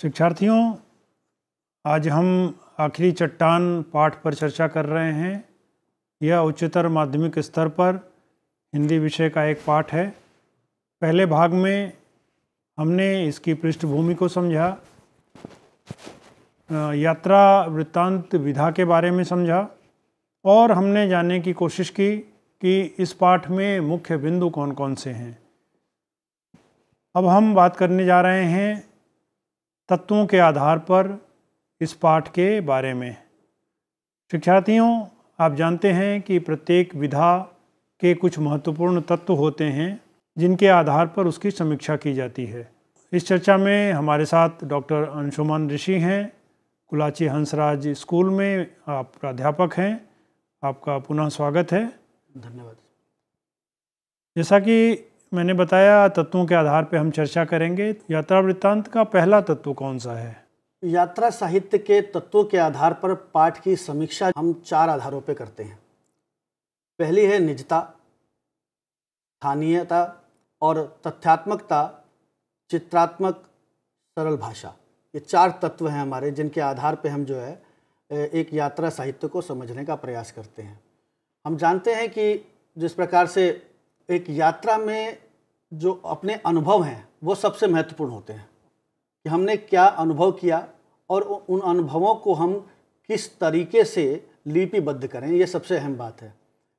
शिक्षार्थियों आज हम आखिरी चट्टान पाठ पर चर्चा कर रहे हैं यह उच्चतर माध्यमिक स्तर पर हिंदी विषय का एक पाठ है पहले भाग में हमने इसकी पृष्ठभूमि को समझा यात्रा वृत्तांत विधा के बारे में समझा और हमने जानने की कोशिश की कि इस पाठ में मुख्य बिंदु कौन कौन से हैं अब हम बात करने जा रहे हैं तत्वों के आधार पर इस पाठ के बारे में शिक्षार्थियों आप जानते हैं कि प्रत्येक विधा के कुछ महत्वपूर्ण तत्व होते हैं जिनके आधार पर उसकी समीक्षा की जाती है इस चर्चा में हमारे साथ डॉक्टर अंशुमान ऋषि हैं कुलाची हंसराज स्कूल में आप प्राध्यापक हैं आपका पुनः स्वागत है धन्यवाद जैसा कि मैंने बताया तत्वों के आधार पर हम चर्चा करेंगे यात्रा वृत्तांत का पहला तत्व कौन सा है यात्रा साहित्य के तत्वों के आधार पर पाठ की समीक्षा हम चार आधारों पर करते हैं पहली है निजता स्थानीयता और तथ्यात्मकता चित्रात्मक सरल भाषा ये चार तत्व हैं हमारे जिनके आधार पर हम जो है एक यात्रा साहित्य को समझने का प्रयास करते हैं हम जानते हैं कि जिस प्रकार से एक यात्रा में जो अपने अनुभव हैं वो सबसे महत्वपूर्ण होते हैं कि हमने क्या अनुभव किया और उन अनुभवों को हम किस तरीके से लिपिबद्ध करें ये सबसे अहम बात है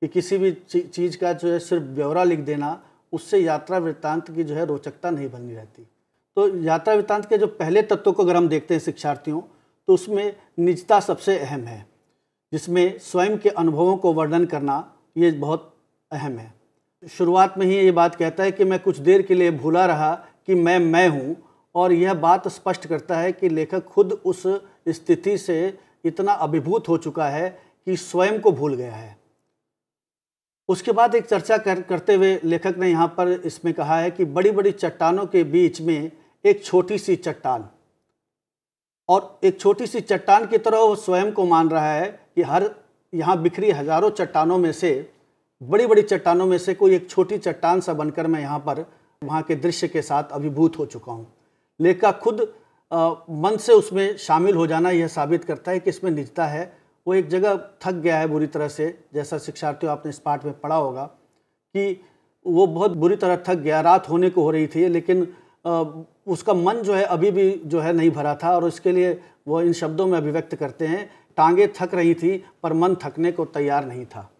कि किसी भी चीज़ का जो है सिर्फ ब्यौरा लिख देना उससे यात्रा वृत्तांत की जो है रोचकता नहीं बनी रहती तो यात्रा वृत्तांत के जो पहले तत्वों को अगर हम देखते हैं शिक्षार्थियों तो उसमें निजता सबसे अहम है जिसमें स्वयं के अनुभवों को वर्णन करना ये बहुत अहम है शुरुआत में ही ये बात कहता है कि मैं कुछ देर के लिए भूला रहा कि मैं मैं हूँ और यह बात स्पष्ट करता है कि लेखक खुद उस स्थिति से इतना अभिभूत हो चुका है कि स्वयं को भूल गया है उसके बाद एक चर्चा कर करते हुए लेखक ने यहाँ पर इसमें कहा है कि बड़ी बड़ी चट्टानों के बीच में एक छोटी सी चट्टान और एक छोटी सी चट्टान की तरह वो स्वयं को मान रहा है कि हर यहाँ बिखरी हजारों चट्टानों में से बड़ी बड़ी चट्टानों में से कोई एक छोटी चट्टान सा बनकर मैं यहाँ पर वहाँ के दृश्य के साथ अभिभूत हो चुका हूँ लेखिका खुद आ, मन से उसमें शामिल हो जाना यह साबित करता है कि इसमें निजता है वो एक जगह थक गया है बुरी तरह से जैसा शिक्षार्थियों आपने इस पाठ में पढ़ा होगा कि वो बहुत बुरी तरह थक गया रात होने को हो रही थी लेकिन आ, उसका मन जो है अभी भी जो है नहीं भरा था और उसके लिए वो इन शब्दों में अभिव्यक्त करते हैं टांगे थक रही थी पर मन थकने को तैयार नहीं था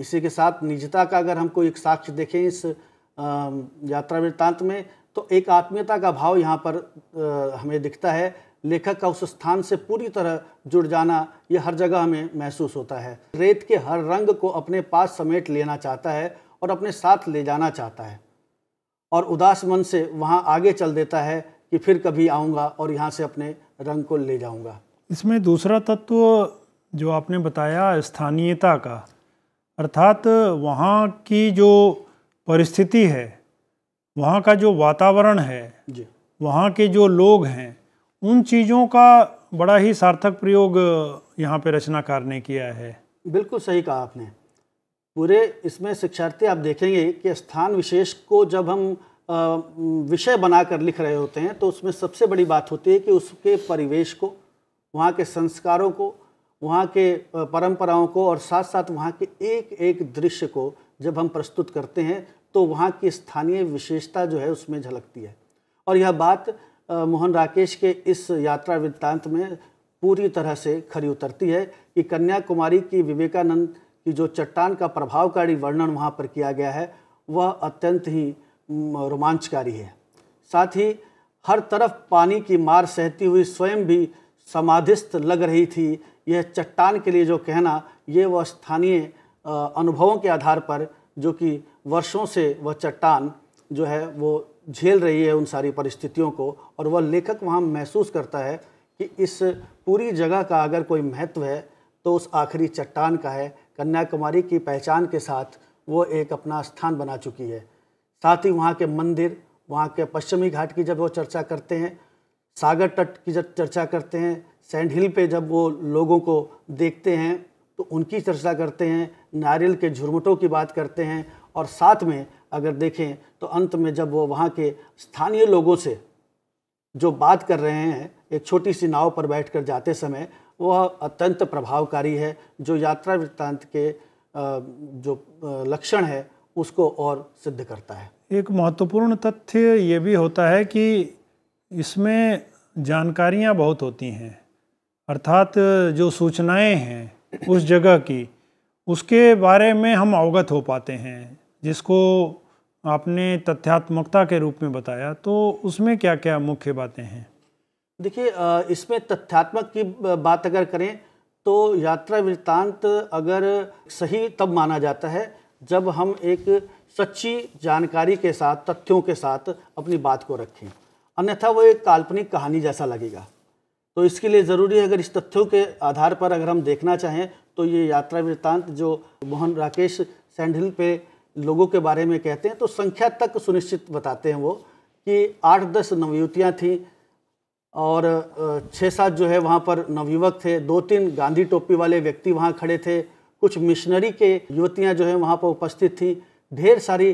इसी के साथ निजता का अगर हम कोई एक साक्ष्य देखें इस यात्रा वृत्तांत में तो एक आत्मीयता का भाव यहाँ पर हमें दिखता है लेखक का उस स्थान से पूरी तरह जुड़ जाना यह हर जगह हमें महसूस होता है रेत के हर रंग को अपने पास समेट लेना चाहता है और अपने साथ ले जाना चाहता है और उदास मन से वहाँ आगे चल देता है कि फिर कभी आऊँगा और यहाँ से अपने रंग को ले जाऊँगा इसमें दूसरा तत्व जो आपने बताया स्थानीयता का अर्थात वहाँ की जो परिस्थिति है वहाँ का जो वातावरण है वहाँ के जो लोग हैं उन चीज़ों का बड़ा ही सार्थक प्रयोग यहाँ पे रचनाकार ने किया है बिल्कुल सही कहा आपने पूरे इसमें शिक्षार्थी आप देखेंगे कि स्थान विशेष को जब हम विषय बनाकर लिख रहे होते हैं तो उसमें सबसे बड़ी बात होती है कि उसके परिवेश को वहाँ के संस्कारों को वहाँ के परंपराओं को और साथ साथ वहाँ के एक एक दृश्य को जब हम प्रस्तुत करते हैं तो वहाँ की स्थानीय विशेषता जो है उसमें झलकती है और यह बात मोहन राकेश के इस यात्रा वृत्तांत में पूरी तरह से खरी उतरती है कि कन्याकुमारी की विवेकानंद की जो चट्टान का प्रभावकारी वर्णन वहाँ पर किया गया है वह अत्यंत ही रोमांचकारी है साथ ही हर तरफ पानी की मार सहती हुई स्वयं भी समाधिस्थ लग रही थी यह चट्टान के लिए जो कहना ये वह स्थानीय अनुभवों के आधार पर जो कि वर्षों से वह चट्टान जो है वो झेल रही है उन सारी परिस्थितियों को और वह लेखक वहाँ महसूस करता है कि इस पूरी जगह का अगर कोई महत्व है तो उस आखिरी चट्टान का है कन्याकुमारी की पहचान के साथ वो एक अपना स्थान बना चुकी है साथ ही वहाँ के मंदिर वहाँ के पश्चिमी घाट की जब वो चर्चा करते हैं सागर तट की जब चर्चा करते हैं सैंड हिल पे जब वो लोगों को देखते हैं तो उनकी चर्चा करते हैं नारियल के झुरमुटों की बात करते हैं और साथ में अगर देखें तो अंत में जब वो वहाँ के स्थानीय लोगों से जो बात कर रहे हैं एक छोटी सी नाव पर बैठकर जाते समय वह अत्यंत प्रभावकारी है जो यात्रा वृत्तांत के जो लक्षण है उसको और सिद्ध करता है एक महत्वपूर्ण तथ्य ये भी होता है कि इसमें जानकारियाँ बहुत होती हैं अर्थात जो सूचनाएं हैं उस जगह की उसके बारे में हम अवगत हो पाते हैं जिसको आपने तथ्यात्मकता के रूप में बताया तो उसमें क्या क्या मुख्य बातें हैं देखिए इसमें तथ्यात्मक की बात अगर करें तो यात्रा वृत्तांत अगर सही तब माना जाता है जब हम एक सच्ची जानकारी के साथ तथ्यों के साथ अपनी बात को रखें अन्यथा वो एक काल्पनिक कहानी जैसा लगेगा तो इसके लिए ज़रूरी है अगर इस तथ्यों के आधार पर अगर हम देखना चाहें तो ये यात्रा वृत्तांत जो मोहन राकेश सैंडहिल पे लोगों के बारे में कहते हैं तो संख्या तक सुनिश्चित बताते हैं वो कि आठ दस नवयुवतियाँ थीं और छः सात जो है वहाँ पर नवयुवक थे दो तीन गांधी टोपी वाले व्यक्ति वहाँ खड़े थे कुछ मिशनरी के युवतियाँ जो हैं वहाँ पर उपस्थित थीं ढेर सारी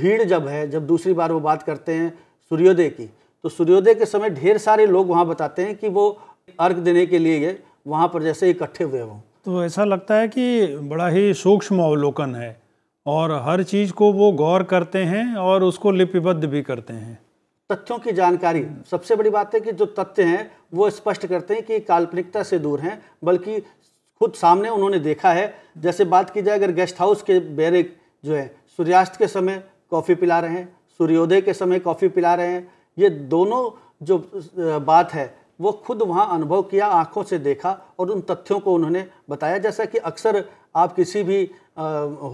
भीड़ जब है जब दूसरी बार वो बात करते हैं सूर्योदय की तो सूर्योदय के समय ढेर सारे लोग वहाँ बताते हैं कि वो अर्घ देने के लिए गए वहाँ पर जैसे इकट्ठे हुए हों तो ऐसा लगता है कि बड़ा ही सूक्ष्म अवलोकन है और हर चीज़ को वो गौर करते हैं और उसको लिपिबद्ध भी करते हैं तथ्यों की जानकारी सबसे बड़ी बात है कि जो तथ्य हैं वो स्पष्ट करते हैं कि काल्पनिकता से दूर हैं बल्कि खुद सामने उन्होंने देखा है जैसे बात की जाए अगर गेस्ट हाउस के बैरिक जो है सूर्यास्त के समय कॉफ़ी पिला रहे हैं सूर्योदय के समय कॉफ़ी पिला रहे हैं ये दोनों जो बात है वो खुद वहाँ अनुभव किया आँखों से देखा और उन तथ्यों को उन्होंने बताया जैसा कि अक्सर आप किसी भी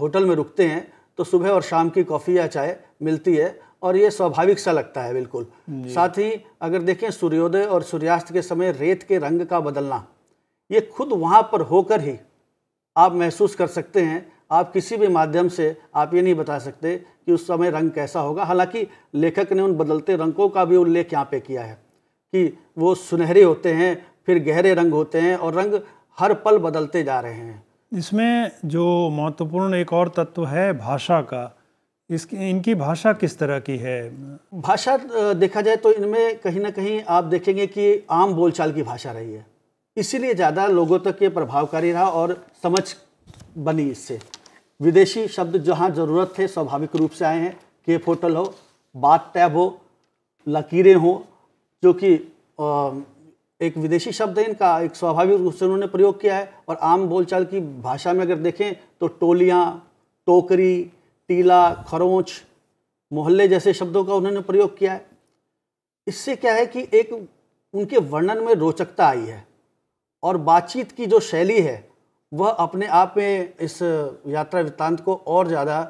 होटल में रुकते हैं तो सुबह और शाम की कॉफ़ी या चाय मिलती है और ये स्वाभाविक सा लगता है बिल्कुल साथ ही अगर देखें सूर्योदय और सूर्यास्त के समय रेत के रंग का बदलना ये खुद वहाँ पर होकर ही आप महसूस कर सकते हैं आप किसी भी माध्यम से आप ये नहीं बता सकते कि उस समय रंग कैसा होगा हालांकि लेखक ने उन बदलते रंगों का भी उल्लेख यहाँ पे किया है कि वो सुनहरे होते हैं फिर गहरे रंग होते हैं और रंग हर पल बदलते जा रहे हैं इसमें जो महत्वपूर्ण एक और तत्व है भाषा का इसकी इनकी भाषा किस तरह की है भाषा देखा जाए तो इनमें कहीं ना कहीं आप देखेंगे कि आम बोलचाल की भाषा रही है इसीलिए ज़्यादा लोगों तक ये प्रभावकारी रहा और समझ बनी इससे विदेशी शब्द जहाँ ज़रूरत थे स्वाभाविक रूप से आए हैं केप होटल हो बात टैब हो लकीरें हों जो कि एक विदेशी शब्द है इनका एक स्वाभाविक रूप से उन्होंने प्रयोग किया है और आम बोलचाल की भाषा में अगर देखें तो टोलियाँ टोकरी टीला खरोंच मोहल्ले जैसे शब्दों का उन्होंने प्रयोग किया है इससे क्या है कि एक उनके वर्णन में रोचकता आई है और बातचीत की जो शैली है वह अपने आप में इस यात्रा वृत्तांत को और ज़्यादा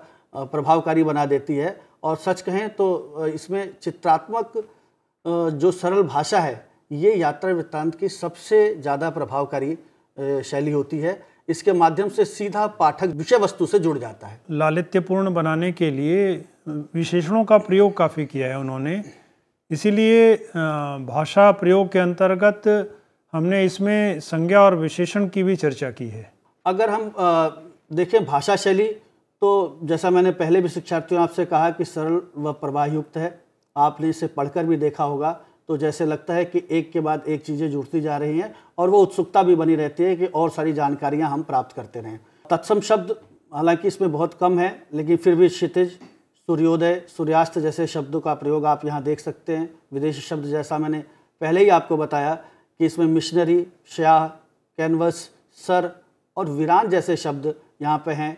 प्रभावकारी बना देती है और सच कहें तो इसमें चित्रात्मक जो सरल भाषा है ये यात्रा वृत्तांत की सबसे ज़्यादा प्रभावकारी शैली होती है इसके माध्यम से सीधा पाठक विषय वस्तु से जुड़ जाता है लालित्यपूर्ण बनाने के लिए विशेषणों का प्रयोग काफ़ी किया है उन्होंने इसीलिए भाषा प्रयोग के अंतर्गत हमने इसमें संज्ञा और विशेषण की भी चर्चा की है अगर हम देखें भाषा शैली तो जैसा मैंने पहले भी शिक्षार्थियों आपसे कहा कि सरल व प्रवाहयुक्त है आपने इसे पढ़कर भी देखा होगा तो जैसे लगता है कि एक के बाद एक चीज़ें जुड़ती जा रही हैं और वो उत्सुकता भी बनी रहती है कि और सारी जानकारियां हम प्राप्त करते रहें तत्सम शब्द हालांकि इसमें बहुत कम है लेकिन फिर भी क्षितिज सूर्योदय सूर्यास्त जैसे शब्दों का प्रयोग आप यहाँ देख सकते हैं विदेशी शब्द जैसा मैंने पहले ही आपको बताया कि इसमें मिशनरी श्याह कैनवस सर और वीरान जैसे शब्द यहाँ पे हैं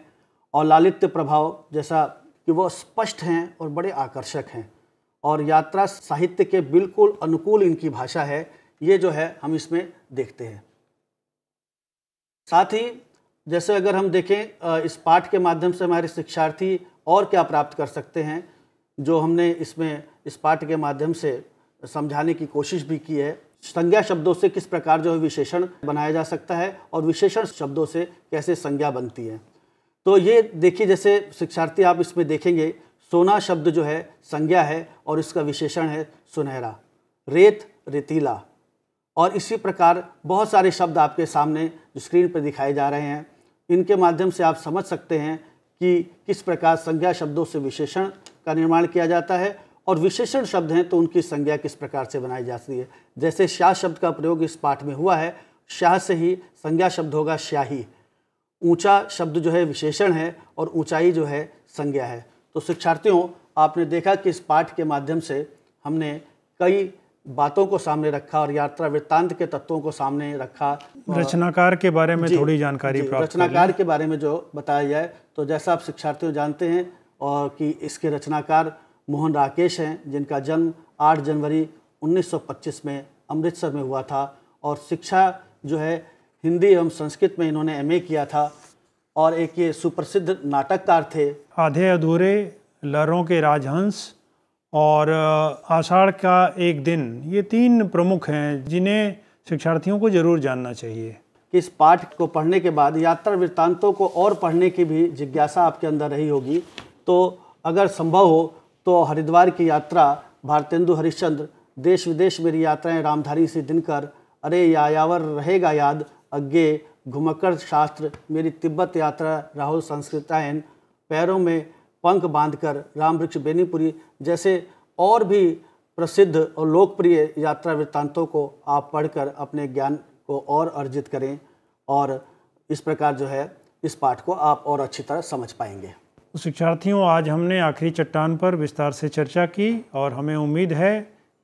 और लालित्य प्रभाव जैसा कि वो स्पष्ट हैं और बड़े आकर्षक हैं और यात्रा साहित्य के बिल्कुल अनुकूल इनकी भाषा है ये जो है हम इसमें देखते हैं साथ ही जैसे अगर हम देखें इस पाठ के माध्यम से हमारे शिक्षार्थी और क्या प्राप्त कर सकते हैं जो हमने इसमें इस पाठ के माध्यम से समझाने की कोशिश भी की है संज्ञा शब्दों से किस प्रकार जो है विशेषण बनाया जा सकता है और विशेषण शब्दों से कैसे संज्ञा बनती है तो ये देखिए जैसे शिक्षार्थी आप इसमें देखेंगे सोना शब्द जो है संज्ञा है और इसका विशेषण है सुनहरा रेत रेतीला और इसी प्रकार बहुत सारे शब्द आपके सामने स्क्रीन पर दिखाए जा रहे हैं इनके माध्यम से आप समझ सकते हैं कि किस प्रकार संज्ञा शब्दों से विशेषण का निर्माण किया जाता है और विशेषण शब्द हैं तो उनकी संज्ञा किस प्रकार से बनाई जाती है जैसे शाह शब्द का प्रयोग इस पाठ में हुआ है शाह से ही संज्ञा शब्द होगा शाही ऊंचा शब्द जो है विशेषण है और ऊंचाई जो है संज्ञा है तो शिक्षार्थियों आपने देखा कि इस पाठ के माध्यम से हमने कई बातों को सामने रखा और यात्रा वृत्तांत के तत्वों को सामने रखा रचनाकार के बारे में थोड़ी जानकारी प्राप्त रचनाकार के बारे में जो बताया जाए तो जैसा आप शिक्षार्थियों जानते हैं और कि इसके रचनाकार मोहन राकेश हैं जिनका जन्म 8 जनवरी 1925 में अमृतसर में हुआ था और शिक्षा जो है हिंदी एवं संस्कृत में इन्होंने एमए किया था और एक ये सुप्रसिद्ध नाटककार थे आधे अधूरे लहरों के राजहंस और आषाढ़ का एक दिन ये तीन प्रमुख हैं जिन्हें शिक्षार्थियों को जरूर जानना चाहिए कि इस पाठ को पढ़ने के बाद यात्रा वृत्तांतों को और पढ़ने की भी जिज्ञासा आपके अंदर रही होगी तो अगर संभव हो तो हरिद्वार की यात्रा भारतेंदु हरिश्चंद्र देश विदेश मेरी यात्राएं रामधारी से दिनकर अरे यायावर रहेगा याद अग्ञे घुमकर शास्त्र मेरी तिब्बत यात्रा राहुल संस्कृतायन पैरों में पंख बांधकर राम वृक्ष बेनीपुरी जैसे और भी प्रसिद्ध और लोकप्रिय यात्रा वृत्तांतों को आप पढ़कर अपने ज्ञान को और अर्जित करें और इस प्रकार जो है इस पाठ को आप और अच्छी तरह समझ पाएंगे तो शिक्षार्थियों आज हमने आखिरी चट्टान पर विस्तार से चर्चा की और हमें उम्मीद है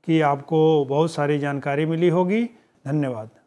कि आपको बहुत सारी जानकारी मिली होगी धन्यवाद